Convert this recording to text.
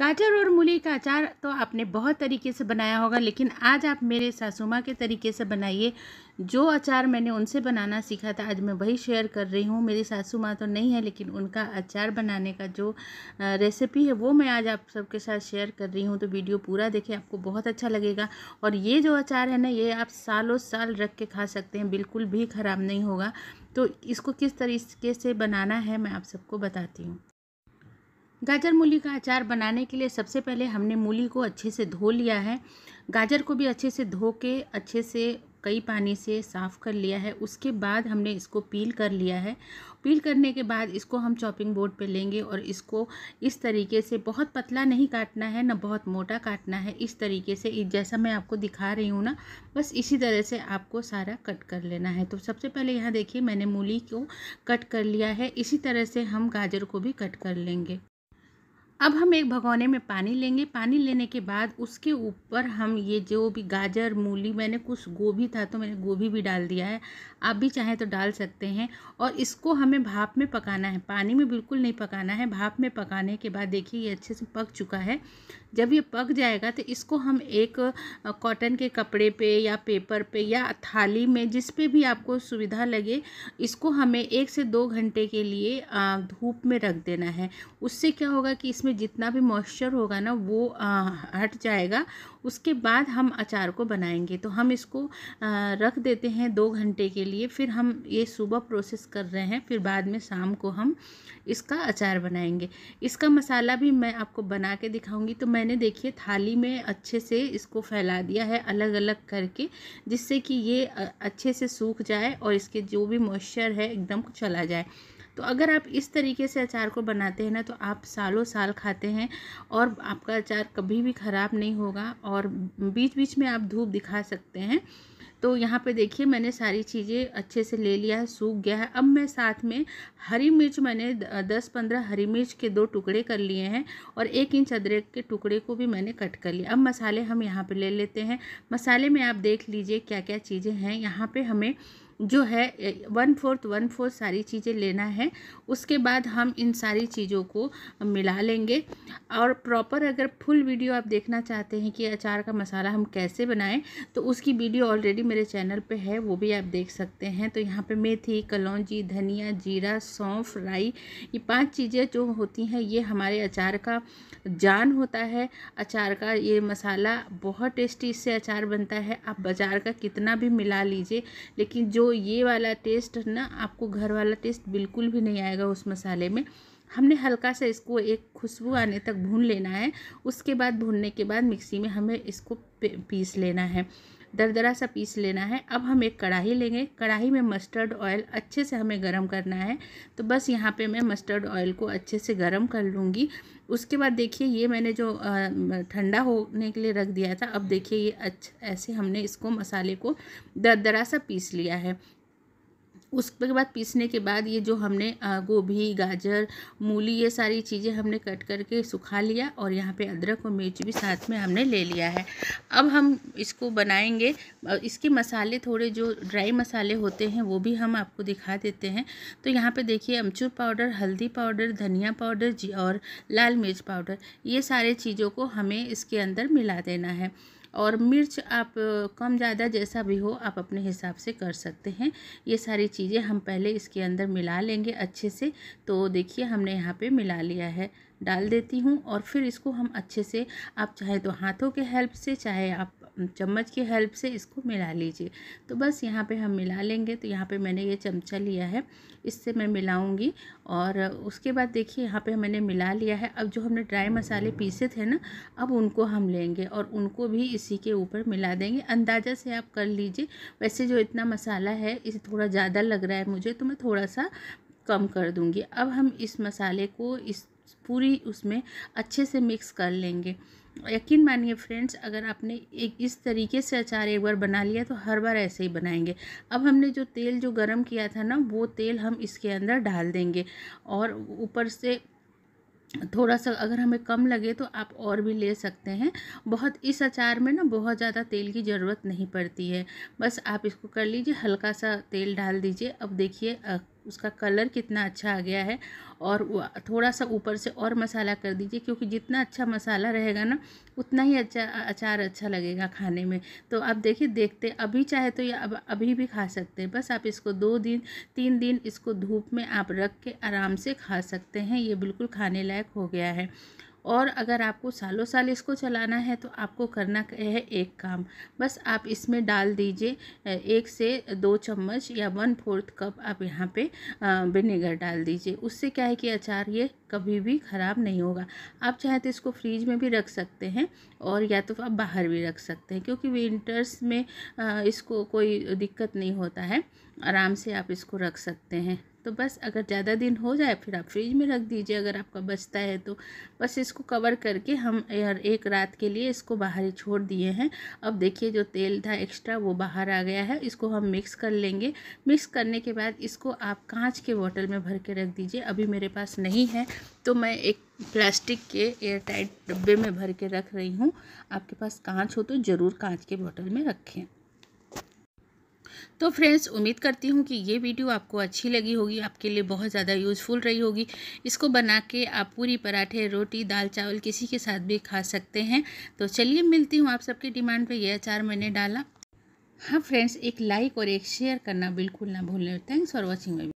गाजर और मूली का अचार तो आपने बहुत तरीके से बनाया होगा लेकिन आज आप मेरे सासू माँ के तरीके से बनाइए जो अचार मैंने उनसे बनाना सीखा था आज मैं वही शेयर कर रही हूँ मेरी सासू माँ तो नहीं है लेकिन उनका अचार बनाने का जो रेसिपी है वो मैं आज आप सबके साथ शेयर कर रही हूँ तो वीडियो पूरा देखें आपको बहुत अच्छा लगेगा और ये जो अचार है ना ये आप सालों साल रख के खा सकते हैं बिल्कुल भी ख़राब नहीं होगा तो इसको किस तरीके से बनाना है मैं आप सबको बताती हूँ गाजर मूली का अचार बनाने के लिए सबसे पहले हमने मूली को अच्छे से धो लिया है गाजर को भी अच्छे से धो के अच्छे से कई पानी से साफ़ कर लिया है उसके बाद हमने इसको पील कर लिया है पील करने के बाद इसको हम चॉपिंग बोर्ड पे लेंगे और इसको इस तरीके से बहुत पतला नहीं काटना है ना बहुत मोटा काटना है इस तरीके से जैसा मैं आपको दिखा रही हूँ ना बस इसी तरह से आपको सारा कट कर लेना है तो सबसे पहले यहाँ देखिए मैंने मूली को कट कर लिया है इसी तरह से हम गाजर को भी कट कर लेंगे अब हम एक भगोने में पानी लेंगे पानी लेने के बाद उसके ऊपर हम ये जो भी गाजर मूली मैंने कुछ गोभी था तो मैंने गोभी भी डाल दिया है आप भी चाहें तो डाल सकते हैं और इसको हमें भाप में पकाना है पानी में बिल्कुल नहीं पकाना है भाप में पकाने के बाद देखिए ये अच्छे से पक चुका है जब ये पक जाएगा तो इसको हम एक कॉटन के कपड़े पे या पेपर पे या थाली में जिस पे भी आपको सुविधा लगे इसको हमें एक से दो घंटे के लिए धूप में रख देना है उससे क्या होगा कि इसमें इसमें जितना भी मॉइस्चर होगा ना वो आ, हट जाएगा उसके बाद हम अचार को बनाएंगे तो हम इसको आ, रख देते हैं दो घंटे के लिए फिर हम ये सुबह प्रोसेस कर रहे हैं फिर बाद में शाम को हम इसका अचार बनाएंगे इसका मसाला भी मैं आपको बना के दिखाऊंगी तो मैंने देखिए थाली में अच्छे से इसको फैला दिया है अलग अलग करके जिससे कि ये अच्छे से सूख जाए और इसके जो भी मॉइस्चर है एकदम चला जाए तो अगर आप इस तरीके से अचार को बनाते हैं ना तो आप सालों साल खाते हैं और आपका अचार कभी भी ख़राब नहीं होगा और बीच बीच में आप धूप दिखा सकते हैं तो यहाँ पे देखिए मैंने सारी चीज़ें अच्छे से ले लिया है सूख गया है अब मैं साथ में हरी मिर्च मैंने दस पंद्रह हरी मिर्च के दो टुकड़े कर लिए हैं और एक इंच अदरक के टुकड़े को भी मैंने कट कर लिया अब मसाले हम यहाँ पे ले लेते हैं मसाले में आप देख लीजिए क्या क्या चीज़ें हैं यहाँ पे हमें जो है वन फोर्थ वन फोर्थ सारी चीज़ें लेना है उसके बाद हम इन सारी चीज़ों को मिला लेंगे और प्रॉपर अगर फुल वीडियो आप देखना चाहते हैं कि अचार का मसाला हम कैसे बनाएं तो उसकी वीडियो ऑलरेडी मेरे चैनल पे है वो भी आप देख सकते हैं तो यहाँ पे मेथी कलौजी धनिया जीरा सौंफ राई ये पांच चीज़ें जो होती हैं ये हमारे अचार का जान होता है अचार का ये मसाला बहुत टेस्टी इससे अचार बनता है आप बाज़ार का कितना भी मिला लीजिए लेकिन जो तो ये वाला टेस्ट ना आपको घर वाला टेस्ट बिल्कुल भी नहीं आएगा उस मसाले में हमने हल्का सा इसको एक खुशबू आने तक भून लेना है उसके बाद भूनने के बाद मिक्सी में हमें इसको पीस लेना है दरदरा सा पीस लेना है अब हम एक कढ़ाई लेंगे कढ़ाई में मस्टर्ड ऑयल अच्छे से हमें गर्म करना है तो बस यहाँ पे मैं मस्टर्ड ऑयल को अच्छे से गर्म कर लूँगी उसके बाद देखिए ये मैंने जो ठंडा होने के लिए रख दिया था अब देखिए ये अच्छा ऐसे हमने इसको मसाले को दरदरा सा पीस लिया है उसके बाद पीसने के बाद ये जो हमने गोभी गाजर मूली ये सारी चीज़ें हमने कट करके सुखा लिया और यहाँ पे अदरक और मिर्च भी साथ में हमने ले लिया है अब हम इसको बनाएंगे इसके मसाले थोड़े जो ड्राई मसाले होते हैं वो भी हम आपको दिखा देते हैं तो यहाँ पे देखिए अमचूर पाउडर हल्दी पाउडर धनिया पाउडर जी और लाल मिर्च पाउडर ये सारे चीज़ों को हमें इसके अंदर मिला देना है और मिर्च आप कम ज़्यादा जैसा भी हो आप अपने हिसाब से कर सकते हैं ये सारी चीज़ें हम पहले इसके अंदर मिला लेंगे अच्छे से तो देखिए हमने यहाँ पे मिला लिया है डाल देती हूँ और फिर इसको हम अच्छे से आप चाहे तो हाथों के हेल्प से चाहे आप चम्मच की हेल्प से इसको मिला लीजिए तो बस यहाँ पे हम मिला लेंगे तो यहाँ पे मैंने ये चमचा लिया है इससे मैं मिलाऊंगी और उसके बाद देखिए यहाँ पे मैंने मिला लिया है अब जो हमने ड्राई मसाले पीसे थे ना अब उनको हम लेंगे और उनको भी इसी के ऊपर मिला देंगे अंदाज़ा से आप कर लीजिए वैसे जो इतना मसाला है इसे थोड़ा ज़्यादा लग रहा है मुझे तो मैं थोड़ा सा कम कर दूँगी अब हम इस मसाले को इस पूरी उसमें अच्छे से मिक्स कर लेंगे यकीन मानिए फ्रेंड्स अगर आपने एक इस तरीके से अचार एक बार बना लिया तो हर बार ऐसे ही बनाएंगे अब हमने जो तेल जो गरम किया था ना वो तेल हम इसके अंदर डाल देंगे और ऊपर से थोड़ा सा अगर हमें कम लगे तो आप और भी ले सकते हैं बहुत इस अचार में ना बहुत ज़्यादा तेल की ज़रूरत नहीं पड़ती है बस आप इसको कर लीजिए हल्का सा तेल डाल दीजिए अब देखिए उसका कलर कितना अच्छा आ गया है और थोड़ा सा ऊपर से और मसाला कर दीजिए क्योंकि जितना अच्छा मसाला रहेगा ना उतना ही अच्छा अचार अच्छा लगेगा खाने में तो आप देखिए देखते अभी चाहे तो ये अब अभी भी खा सकते हैं बस आप इसको दो दिन तीन दिन इसको धूप में आप रख के आराम से खा सकते हैं ये बिल्कुल खाने लायक हो गया है और अगर आपको सालों साल इसको चलाना है तो आपको करना है एक काम बस आप इसमें डाल दीजिए एक से दो चम्मच या वन फोर्थ कप आप यहाँ पे विनेगर डाल दीजिए उससे क्या है कि अचार ये कभी भी ख़राब नहीं होगा आप चाहे तो इसको फ्रीज में भी रख सकते हैं और या तो आप बाहर भी रख सकते हैं क्योंकि विंटर्स में इसको कोई दिक्कत नहीं होता है आराम से आप इसको रख सकते हैं तो बस अगर ज़्यादा दिन हो जाए फिर आप फ्रिज में रख दीजिए अगर आपका बचता है तो बस इसको कवर करके हम एक रात के लिए इसको बाहर ही छोड़ दिए हैं अब देखिए जो तेल था एक्स्ट्रा वो बाहर आ गया है इसको हम मिक्स कर लेंगे मिक्स करने के बाद इसको आप कांच के बोतल में भर के रख दीजिए अभी मेरे पास नहीं है तो मैं एक प्लास्टिक के एयर टाइट डब्बे में भर के रख रही हूँ आपके पास कांच हो तो ज़रूर कांच के बोतल में रखें तो फ्रेंड्स उम्मीद करती हूँ कि ये वीडियो आपको अच्छी लगी होगी आपके लिए बहुत ज़्यादा यूज़फुल रही होगी इसको बना के आप पूरी पराठे रोटी दाल चावल किसी के साथ भी खा सकते हैं तो चलिए मिलती हूँ आप सबके डिमांड पर यह अचार मैंने डाला हाँ फ्रेंड्स एक लाइक और एक शेयर करना बिल्कुल ना भूलें थैंक्स फॉर वॉचिंग